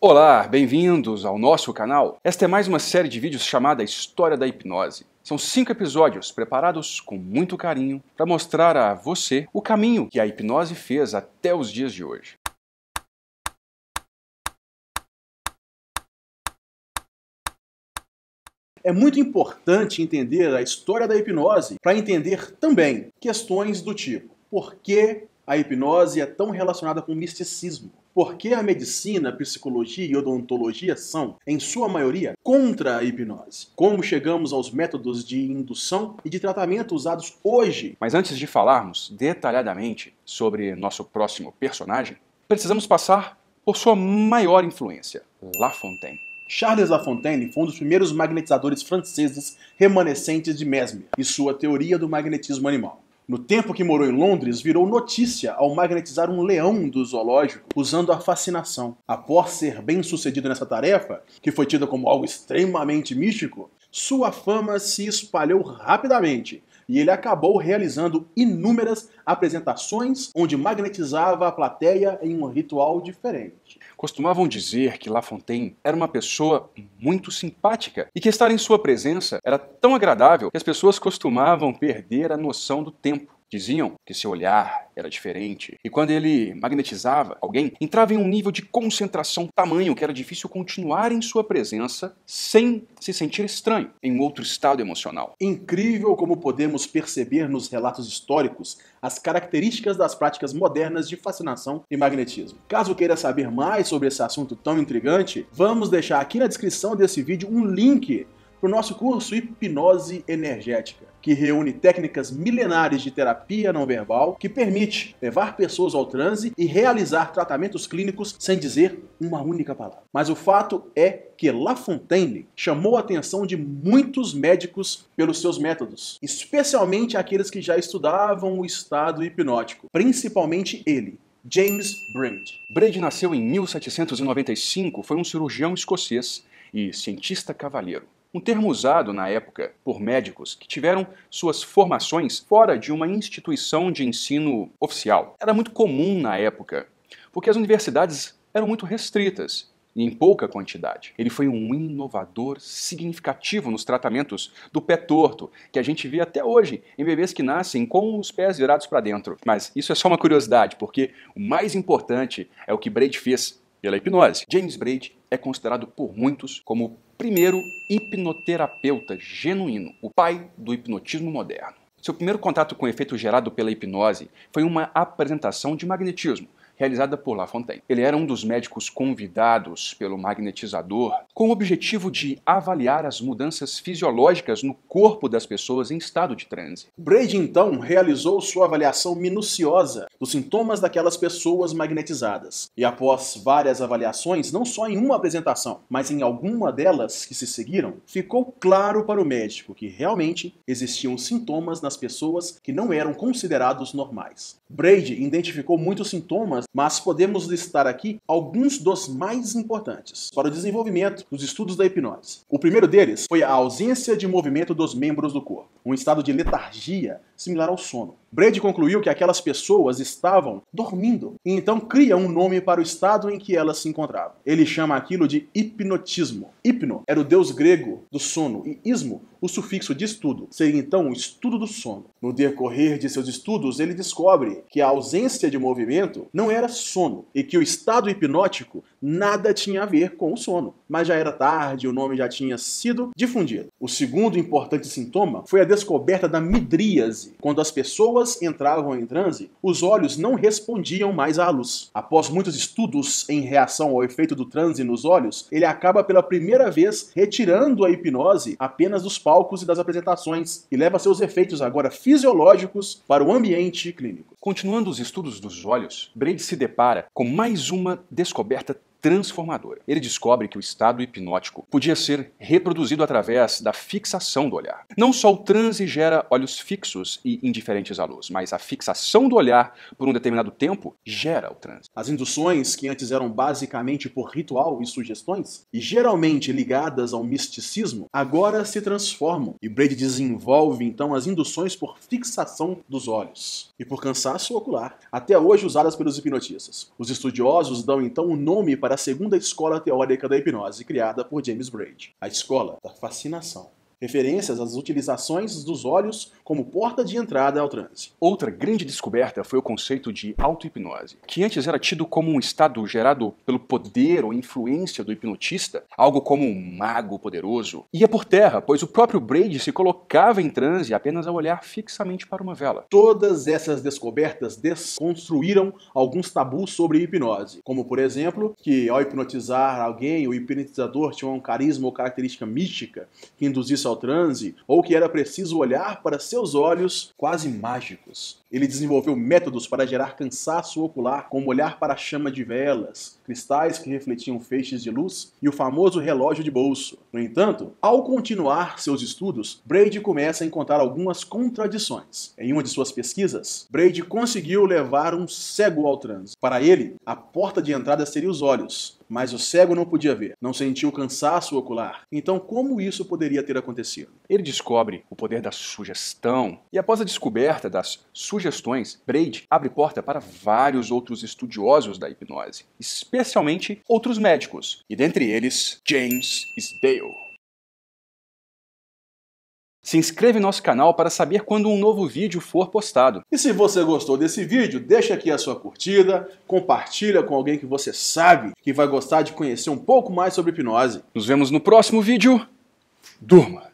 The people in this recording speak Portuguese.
Olá, bem-vindos ao nosso canal. Esta é mais uma série de vídeos chamada História da Hipnose. São cinco episódios preparados com muito carinho para mostrar a você o caminho que a hipnose fez até os dias de hoje. É muito importante entender a história da hipnose para entender também questões do tipo: por que a hipnose é tão relacionada com o misticismo? porque a medicina, a psicologia e odontologia são, em sua maioria, contra a hipnose. Como chegamos aos métodos de indução e de tratamento usados hoje. Mas antes de falarmos detalhadamente sobre nosso próximo personagem, precisamos passar por sua maior influência, La Fontaine. Charles Lafontaine foi um dos primeiros magnetizadores franceses remanescentes de Mesmer e sua teoria do magnetismo animal. No tempo que morou em Londres, virou notícia ao magnetizar um leão do zoológico usando a fascinação. Após ser bem sucedido nessa tarefa, que foi tida como algo extremamente místico, sua fama se espalhou rapidamente e ele acabou realizando inúmeras apresentações onde magnetizava a plateia em um ritual diferente. Costumavam dizer que La Fontaine era uma pessoa muito simpática e que estar em sua presença era tão agradável que as pessoas costumavam perder a noção do tempo. Diziam que seu olhar era diferente. E quando ele magnetizava alguém, entrava em um nível de concentração tamanho que era difícil continuar em sua presença sem se sentir estranho, em outro estado emocional. Incrível como podemos perceber nos relatos históricos as características das práticas modernas de fascinação e magnetismo. Caso queira saber mais sobre esse assunto tão intrigante, vamos deixar aqui na descrição desse vídeo um link para o nosso curso Hipnose Energética que reúne técnicas milenares de terapia não verbal que permite levar pessoas ao transe e realizar tratamentos clínicos sem dizer uma única palavra. Mas o fato é que Lafontaine chamou a atenção de muitos médicos pelos seus métodos, especialmente aqueles que já estudavam o estado hipnótico, principalmente ele, James Braid. Braid nasceu em 1795, foi um cirurgião escocês e cientista cavalheiro um termo usado na época por médicos que tiveram suas formações fora de uma instituição de ensino oficial. Era muito comum na época, porque as universidades eram muito restritas e em pouca quantidade. Ele foi um inovador significativo nos tratamentos do pé torto, que a gente vê até hoje em bebês que nascem com os pés virados para dentro. Mas isso é só uma curiosidade, porque o mais importante é o que Braid fez pela hipnose. James Braid é considerado por muitos como o primeiro hipnoterapeuta genuíno, o pai do hipnotismo moderno. Seu primeiro contato com o efeito gerado pela hipnose foi uma apresentação de magnetismo, realizada por La Fontaine. Ele era um dos médicos convidados pelo magnetizador com o objetivo de avaliar as mudanças fisiológicas no corpo das pessoas em estado de transe. Brady então realizou sua avaliação minuciosa dos sintomas daquelas pessoas magnetizadas. E após várias avaliações, não só em uma apresentação, mas em alguma delas que se seguiram, ficou claro para o médico que realmente existiam sintomas nas pessoas que não eram considerados normais. Brady identificou muitos sintomas mas podemos listar aqui alguns dos mais importantes para o desenvolvimento dos estudos da hipnose. O primeiro deles foi a ausência de movimento dos membros do corpo, um estado de letargia similar ao sono. Brady concluiu que aquelas pessoas estavam dormindo, e então cria um nome para o estado em que elas se encontravam. Ele chama aquilo de hipnotismo. Hipno era o deus grego do sono, e ismo, o sufixo de estudo, seria então o estudo do sono. No decorrer de seus estudos, ele descobre que a ausência de movimento não era sono, e que o estado hipnótico nada tinha a ver com o sono. Mas já era tarde, o nome já tinha sido difundido. O segundo importante sintoma foi a descoberta da midríase. Quando as pessoas entravam em transe, os olhos não respondiam mais à luz. Após muitos estudos em reação ao efeito do transe nos olhos, ele acaba pela primeira vez retirando a hipnose apenas dos palcos e das apresentações e leva seus efeitos agora fisiológicos para o ambiente clínico. Continuando os estudos dos olhos, Braid se depara com mais uma descoberta transformadora. Ele descobre que o estado hipnótico podia ser reproduzido através da fixação do olhar. Não só o transe gera olhos fixos e indiferentes à luz, mas a fixação do olhar por um determinado tempo gera o transe. As induções, que antes eram basicamente por ritual e sugestões, e geralmente ligadas ao misticismo, agora se transformam e Brady desenvolve então as induções por fixação dos olhos e por cansaço ocular, até hoje usadas pelos hipnotistas. Os estudiosos dão então o um nome para para a segunda escola teórica da hipnose criada por James Braid, a escola da fascinação referências às utilizações dos olhos como porta de entrada ao transe. Outra grande descoberta foi o conceito de auto-hipnose, que antes era tido como um estado gerado pelo poder ou influência do hipnotista, algo como um mago poderoso. Ia por terra, pois o próprio Braid se colocava em transe apenas ao olhar fixamente para uma vela. Todas essas descobertas desconstruíram alguns tabus sobre hipnose, como por exemplo, que ao hipnotizar alguém, o hipnotizador tinha um carisma ou característica mística que induzisse ao transe ou que era preciso olhar para seus olhos quase mágicos ele desenvolveu métodos para gerar cansaço ocular, como olhar para a chama de velas, cristais que refletiam feixes de luz e o famoso relógio de bolso. No entanto, ao continuar seus estudos, Braid começa a encontrar algumas contradições. Em uma de suas pesquisas, Braid conseguiu levar um cego ao transe. Para ele, a porta de entrada seria os olhos, mas o cego não podia ver, não sentiu cansaço ocular. Então, como isso poderia ter acontecido? Ele descobre o poder da sugestão e, após a descoberta das sugestões, sugestões, Braid abre porta para vários outros estudiosos da hipnose, especialmente outros médicos, e dentre eles, James Isdale. Se inscreve em nosso canal para saber quando um novo vídeo for postado. E se você gostou desse vídeo, deixa aqui a sua curtida, compartilha com alguém que você sabe que vai gostar de conhecer um pouco mais sobre hipnose. Nos vemos no próximo vídeo. Durma!